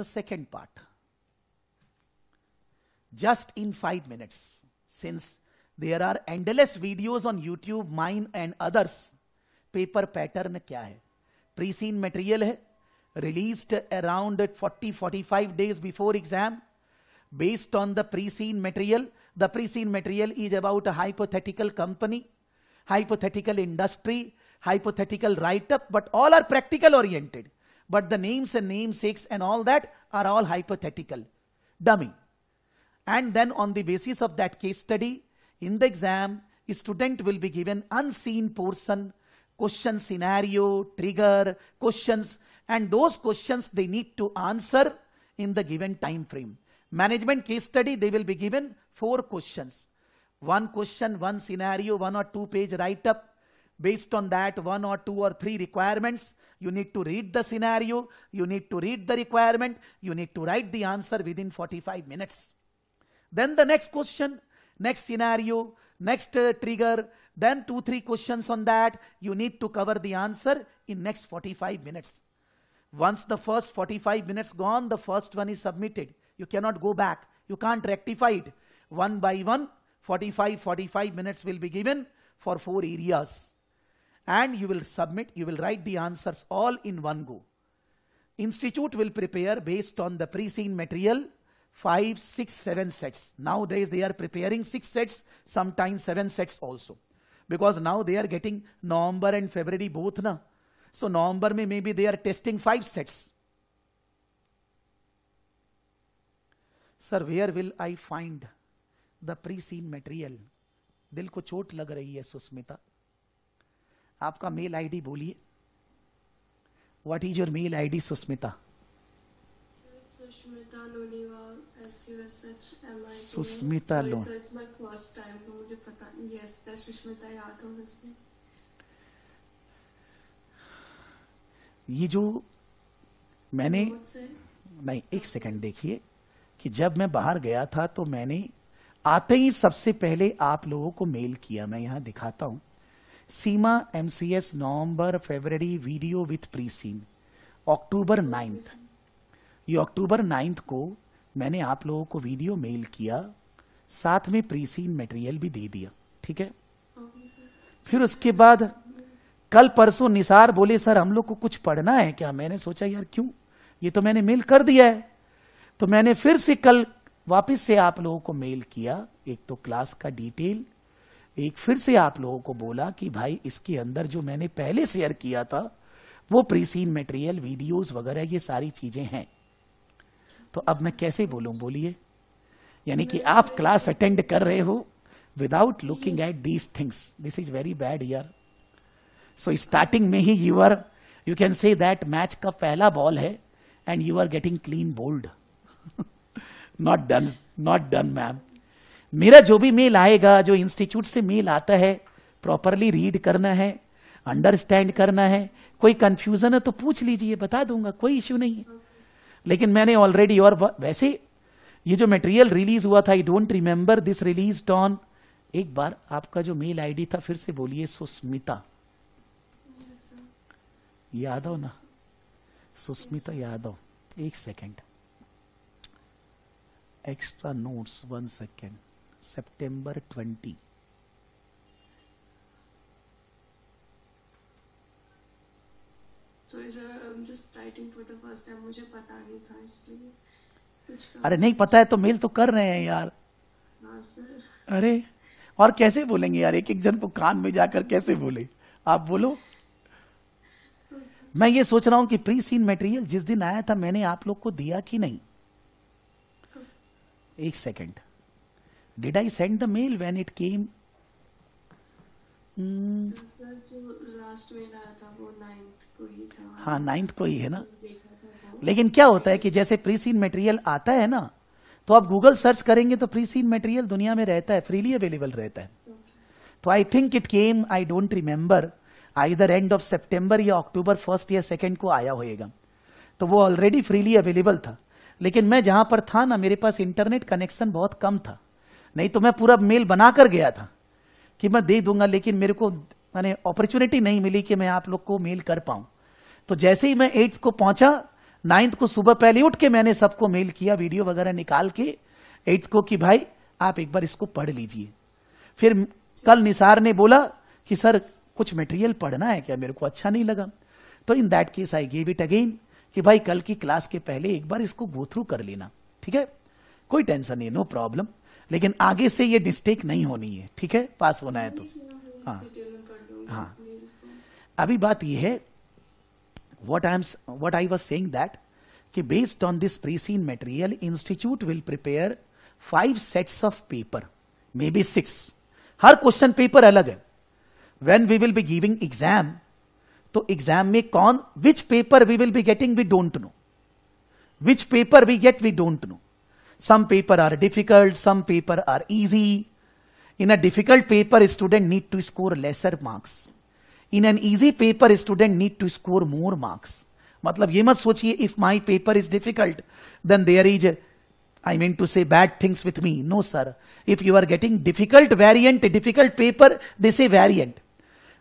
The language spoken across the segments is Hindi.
the second part. Just in five minutes, since there are endless videos on YouTube, mine and others, paper pattern क्या Pre-seen material है released around 40 45 days before exam based on the pre-seen material the pre-seen material is about a hypothetical company hypothetical industry hypothetical write up but all are practical oriented but the names and namesakes and all that are all hypothetical, dummy. And then on the basis of that case study, in the exam, a student will be given unseen portion, question scenario, trigger, questions, and those questions they need to answer in the given time frame. Management case study, they will be given four questions. One question, one scenario, one or two page write-up, Based on that, one or two or three requirements, you need to read the scenario, you need to read the requirement, you need to write the answer within 45 minutes. Then the next question, next scenario, next uh, trigger, then two, three questions on that, you need to cover the answer in next 45 minutes. Once the first 45 minutes gone, the first one is submitted. You cannot go back. You can't rectify it. One by one, 45, 45 minutes will be given for four areas and you will submit, you will write the answers all in one go. Institute will prepare based on the pre-seen material, five, six, seven sets. Nowadays they are preparing six sets, sometimes seven sets also. Because now they are getting November and February both na. So November may maybe they are testing five sets. Sir, where will I find the pre-seen material? Dil ko चोट lag rahi hai, सुस्मिता आपका मेल आईडी बोलिए what is your mail ID Susmita Susmita e। Loan ये जो मैंने नहीं एक सेकंड हाँ। देखिए कि जब मैं बाहर गया था तो मैंने आते ही सबसे पहले आप लोगों को मेल किया मैं यहां दिखाता हूं CIMA MCS November February video with pre seen October ninth ये अक्टूबर नाइन्थ को मैंने आप लोगों को वीडियो मेल किया साथ में प्रीसीन मटेरियल भी दे दिया ठीक है फिर उसके बाद कल परसों निसार बोले सर हम लोग को कुछ पढ़ना है क्या मैंने सोचा यार क्यों ये तो मैंने मेल कर दिया है तो मैंने फिर से कल वापस से आप लोगों को मेल किया एक तो क्लास का डिटेल एक फिर से आप लोगों को बोला कि भाई इसके अंदर जो मैंने पहले शेयर किया था वो प्रीसीन मटेरियल वीडियोस वगैरह ये सारी चीजें हैं तो अब मैं कैसे बोलूं बोलिए यानी कि आप क्लास अटेंड कर रहे हो without looking at these things this is very bad यार सो स्टार्टिंग में ही you are you can say that match का पहला बॉल है and you are getting clean bowled not done not done ma'am मेरा जो भी मेल आएगा जो इंस्टीट्यूट से मेल आता है प्रॉपरली रीड करना है अंडरस्टैंड करना है कोई कंफ्यूजन है तो पूछ लीजिए बता दूंगा कोई इश्यू नहीं है लेकिन मैंने ऑलरेडी और वैसे ये जो मेटेरियल रिलीज हुआ था I don't remember this release on एक बार आपका जो मेल आईडी था फिर से बोलिए सुस्मिता यादव ना सुस्मिता यादव एक second extra notes one second September 20. अरे नहीं पता है तो मेल तो कर रहे हैं यार हाँ, अरे और कैसे बोलेंगे यार एक एक जन को कान में जाकर कैसे बोले आप बोलो मैं ये सोच रहा हूं कि प्री सीन मटेरियल जिस दिन आया था मैंने आप लोग को दिया कि नहीं एक second Did I send the mail when it came? Hmm. हाँ नाइन्थ को ही है ना लेकिन क्या होता है कि जैसे प्री सीन मटेरियल आता है ना तो आप गूगल सर्च करेंगे तो प्री सीन मटेरियल दुनिया में रहता है फ्रीली अवेलेबल रहता है तो I think it came I don't remember either end of September या अक्टूबर फर्स्ट या सेकेंड को आया होएगा तो वो ऑलरेडी फ्रीली अवेलेबल था लेकिन मैं जहां पर था ना मेरे पास इंटरनेट कनेक्शन बहुत कम था नहीं तो मैं पूरा मेल बनाकर गया था कि मैं दे दूंगा लेकिन मेरे को मैंने अपॉर्चुनिटी नहीं मिली कि मैं आप लोग को मेल कर पाऊं तो जैसे ही मैं एट्थ को पहुंचा नाइन्थ को सुबह पहले उठ के मैंने सबको मेल किया वीडियो वगैरह निकाल के एट्थ को कि भाई आप एक बार इसको पढ़ लीजिए फिर कल निसार ने बोला कि सर कुछ मटेरियल पढ़ना है क्या मेरे को अच्छा नहीं लगा तो in that case I gave it again कि भाई कल की क्लास के पहले एक बार इसको गो थ्रू कर लेना ठीक है कोई टेंशन नहीं नो प्रॉब्लम लेकिन आगे से ये मिस्टेक नहीं होनी है ठीक है पास होना है तो हाँ हाँ अभी बात ये है what I am what I was saying that कि based on this pre seen material institute will prepare five sets of paper maybe six हर क्वेश्चन पेपर अलग है when we will be giving exam तो एग्जाम में कौन which paper we will be getting we don't know which paper we get we don't know some paper are difficult, some paper are easy. In a difficult paper, a student need to score lesser marks. In an easy paper, a student need to score more marks. Matlab, ye must sochi, if my paper is difficult, then there is, I mean to say, bad things with me. No, sir. If you are getting difficult variant, difficult paper, they say variant.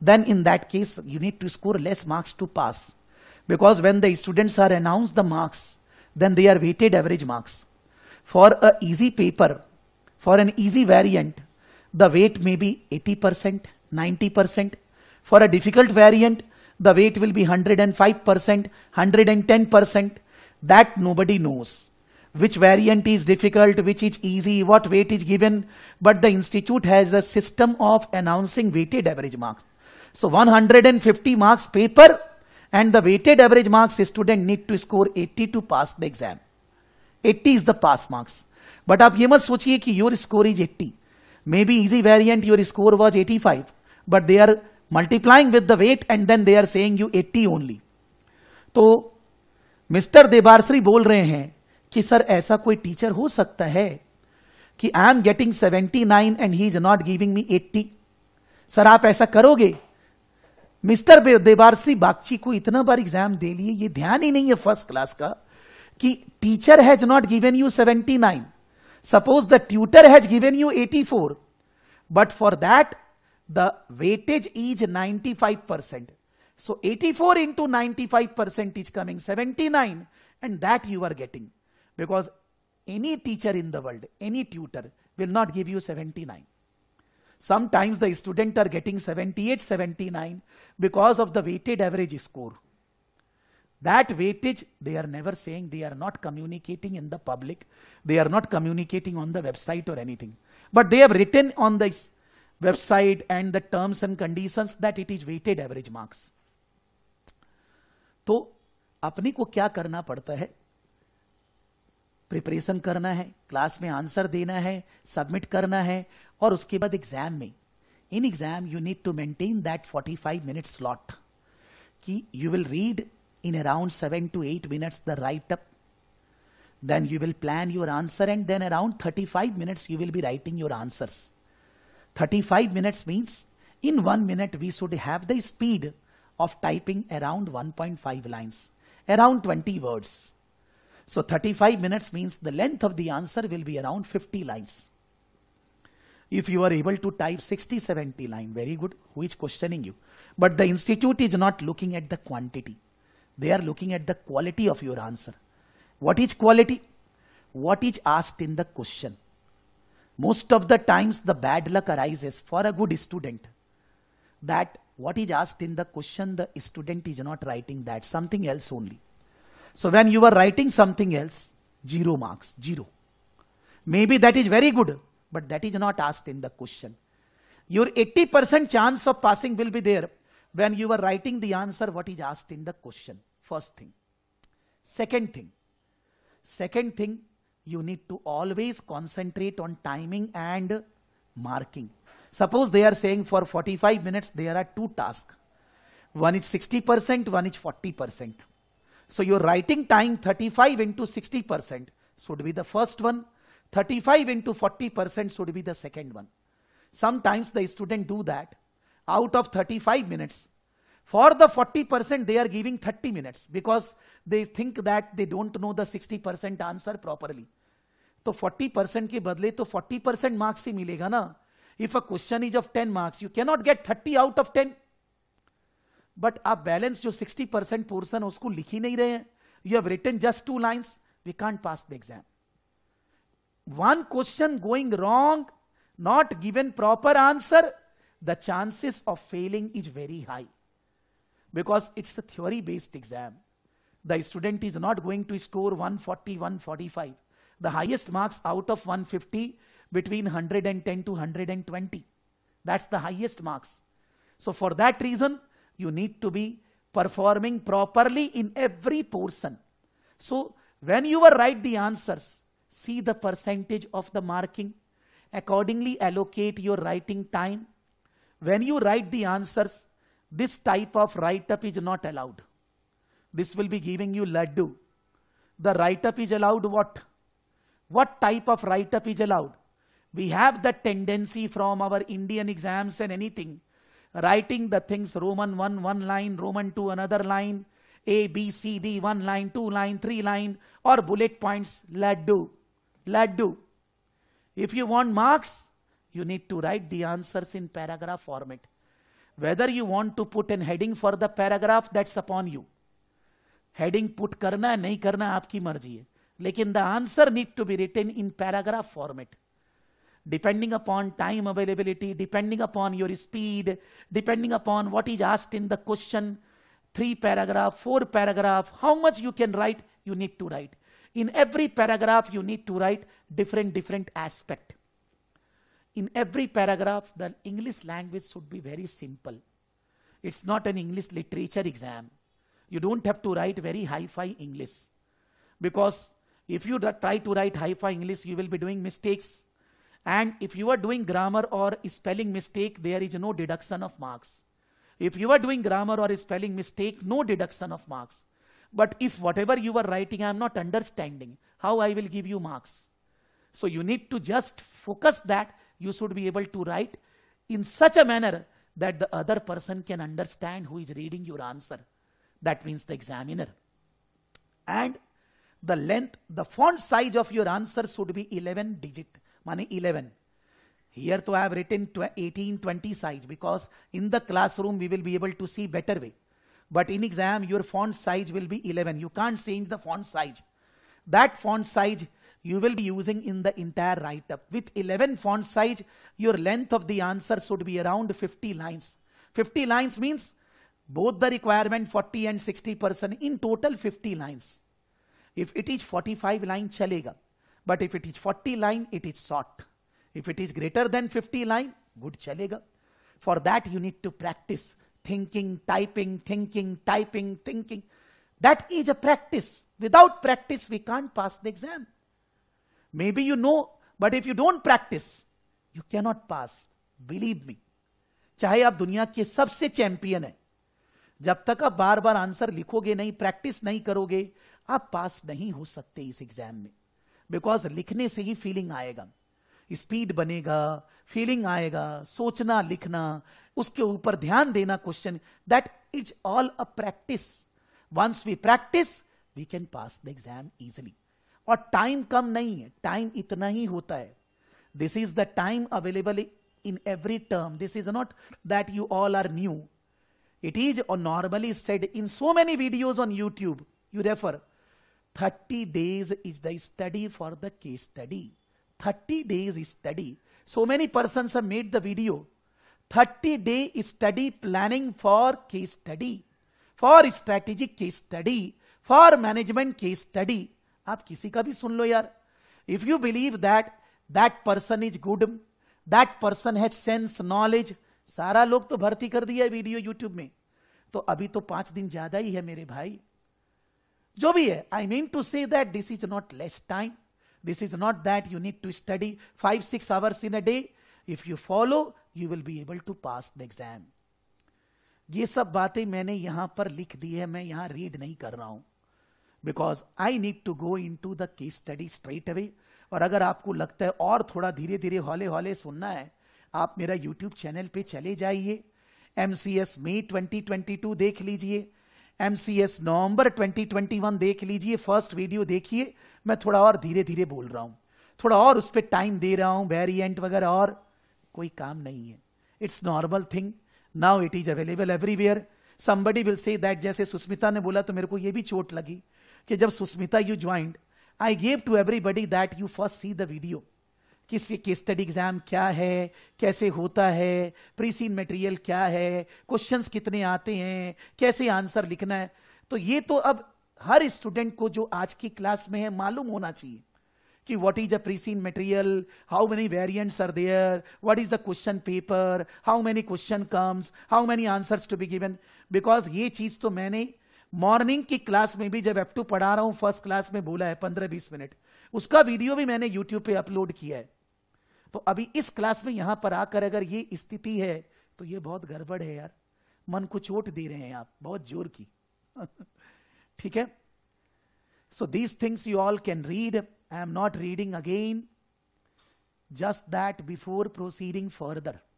Then in that case, you need to score less marks to pass. Because when the students are announced the marks, then they are weighted average marks for a easy paper, for an easy variant, the weight may be 80%, 90%. For a difficult variant, the weight will be 105%, 110%. That nobody knows. Which variant is difficult, which is easy, what weight is given. But the institute has the system of announcing weighted average marks. So 150 marks paper and the weighted average marks the student need to score 80 to pass the exam. 80 is the pass marks but आप ये मत सोचिए कि your score is 80 maybe easy variant your score was 85 but they are multiplying with the weight and then they are saying you 80 only तो मिस्टर देवारश्री बोल रहे हैं कि सर ऐसा कोई टीचर हो सकता है कि I am getting 79 and he is not giving me 80 sir आप ऐसा करोगे मिस्टर देवारश्री बागची को इतना बार एग्जाम दे लिए ये ध्यान ही नहीं है फर्स्ट क्लास का कि teacher has not given you 79 suppose the tutor has given you 84 but for that the weightage is 95% so 84 into 95% is coming 79 and that you are getting because any teacher in the world any tutor will not give you 79 sometimes the student are getting 78 79 because of the weighted average score That weightage, they are never saying, they are not communicating in the public, they are not communicating on the website or anything. But they have written on the website and the terms and conditions that it is weighted average marks. to apne ko kya karna padta hai preparation करना है क्लास में आंसर देना है सबमिट करना है और उसके बाद एग्जाम में in exam you need to maintain that 45 five minute slot कि you will read in around 7 to 8 minutes the write up then you will plan your answer and then around 35 minutes you will be writing your answers 35 minutes means in 1 minute we should have the speed of typing around 1.5 lines around 20 words so 35 minutes means the length of the answer will be around 50 lines if you are able to type 60 70 line very good who is questioning you but the institute is not looking at the quantity they are looking at the quality of your answer. What is quality? What is asked in the question? Most of the times the bad luck arises for a good student that what is asked in the question, the student is not writing that, something else only. So when you are writing something else, zero marks, zero. Maybe that is very good, but that is not asked in the question. Your 80% chance of passing will be there when you are writing the answer what is asked in the question. First thing. Second thing. Second thing, you need to always concentrate on timing and marking. Suppose they are saying for 45 minutes, there are two tasks. One is 60%, one is 40%. So your writing time 35 into 60% should be the first one. 35 into 40% should be the second one. Sometimes the student do that. Out of 35 minutes, For the 40%, they are giving 30 minutes because they think that they don't know the 60% answer properly. to 40% ke badle to 40% marks hi milega na if a question is of 10 marks you cannot get 30 out of 10 but आप balance jo 60 portion usko likh hi nahi rahe hain you have written just two lines we can't pass the exam one question going wrong, not given proper answer, the chances of failing is very high. because it's a theory-based exam. The student is not going to score 140, 145. The highest marks out of 150 between 110 to 120. That's the highest marks. So for that reason, you need to be performing properly in every portion. So when you write the answers, see the percentage of the marking. Accordingly, allocate your writing time. When you write the answers, this type of write-up is not allowed. This will be giving you laddu. The write-up is allowed what? What type of write-up is allowed? We have the tendency from our Indian exams and anything, writing the things Roman 1, one line, Roman 2, another line, A, B, C, D, one line, two line, three line, or bullet points, laddu, laddu. If you want marks, you need to write the answers in paragraph format. whether you want to put an heading for the paragraph that's upon you heading put करना है नहीं करना aapki marzi hai lekin the answer need to be written in paragraph format depending upon time availability, depending upon your speed, depending upon what is asked in the question, three paragraph, four paragraph, how much you can write, you need to write. In every paragraph, you need to write different, different aspect. In every paragraph, the English language should be very simple. It's not an English literature exam. You don't have to write very high-fi English. Because if you try to write high-fi English, you will be doing mistakes. And if you are doing grammar or spelling mistake, there is no deduction of marks. If you are doing grammar or spelling mistake, no deduction of marks. But if whatever you are writing, I am not understanding, how I will give you marks? So you need to just focus that you should be able to write in such a manner that the other person can understand who is reading your answer. That means the examiner. And the length, the font size of your answer should be 11 digit, money 11. Here to I have written 18, 20 size because in the classroom we will be able to see better way. But in exam your font size will be 11. You can't change the font size. That font size you will be using in the entire write-up. With 11 font size, your length of the answer should be around 50 lines. 50 lines means both the requirement 40 and 60% in total 50 lines. If it is 45 line, chalega. But if it is 40 line, it is short. If it is greater than 50 line, good chalega. For that, you need to practice thinking, typing, thinking, typing, thinking. That is a practice. Without practice, we can't pass the exam. Maybe you know, but if you don't practice, you cannot pass. Believe me. चाहे आप दुनिया के सबसे चैंपियन हैं जब तक आप बार बार आंसर लिखोगे नहीं प्रैक्टिस नहीं करोगे आप पास नहीं हो सकते इस एग्जाम में बिकॉज लिखने से ही फीलिंग आएगा स्पीड बनेगा फीलिंग आएगा सोचना लिखना उसके ऊपर ध्यान देना question that is all a practice once we practice we can pass the exam easily और टाइम कम नहीं है टाइम इतना ही होता है this is the time available in every term this is not that you all are new it is normally said in so many videos on YouTube you refer thirty days is the study for the case study thirty days study so many person made the video thirty day study planning for case study for strategic case study for management case study आप किसी का भी सुन लो यार if you believe that that person is good that person has sense knowledge सारा लोग तो भर्ती कर दिया वीडियो यूट्यूब में तो अभी तो पांच दिन ज्यादा ही है मेरे भाई जो भी है I mean to say that this is not less time this is not that you need to study five six hours in a day if you follow you will be able to pass the exam ये सब बातें मैंने यहां पर लिख दी है मैं यहां रीड नहीं कर रहा हूं because I need to go into the case study straight away और अगर आपको लगता है और थोड़ा धीरे धीरे हौले हौले सुनना है आप मेरा यूट्यूब चैनल पे चले जाइए M C S May twenty twenty two देख लीजिए M C S November twenty twenty one देख लीजिए फर्स्ट वीडियो देखिए मैं थोड़ा और धीरे धीरे बोल रहा हूँ थोड़ा और उस पर टाइम दे रहा हूँ वेरियंट वगैरह और कोई काम नहीं है it's normal thing now it is available everywhere somebody will say that जैसे सुस्मिता ने बोला तो मेरे को ये भी चोट लगी कि जब Susmita you joined I gave to everybody that you first see the video किस केस स्टडी एग्जाम क्या है कैसे होता है प्री सीन मटेरियल क्या है क्वेश्चंस कितने आते हैं कैसे आंसर लिखना है तो ये तो अब हर स्टूडेंट को जो आज की क्लास में है मालूम होना चाहिए कि what is the pre seen material how many variants are there what is the question paper how many question comes how many answers to be given because ये चीज तो मैंने मॉर्निंग की क्लास में भी जब एप टू पढ़ा रहा हूं फर्स्ट क्लास में बोला है पंद्रह बीस मिनट उसका वीडियो भी मैंने यूट्यूब पे अपलोड किया है तो अभी इस क्लास में यहां पर आकर अगर ये स्थिति है तो ये बहुत गड़बड़ है यार मन को चोट दे रहे हैं आप बहुत जोर की ठीक है so these things you all can read I am not reading again just that before proceeding further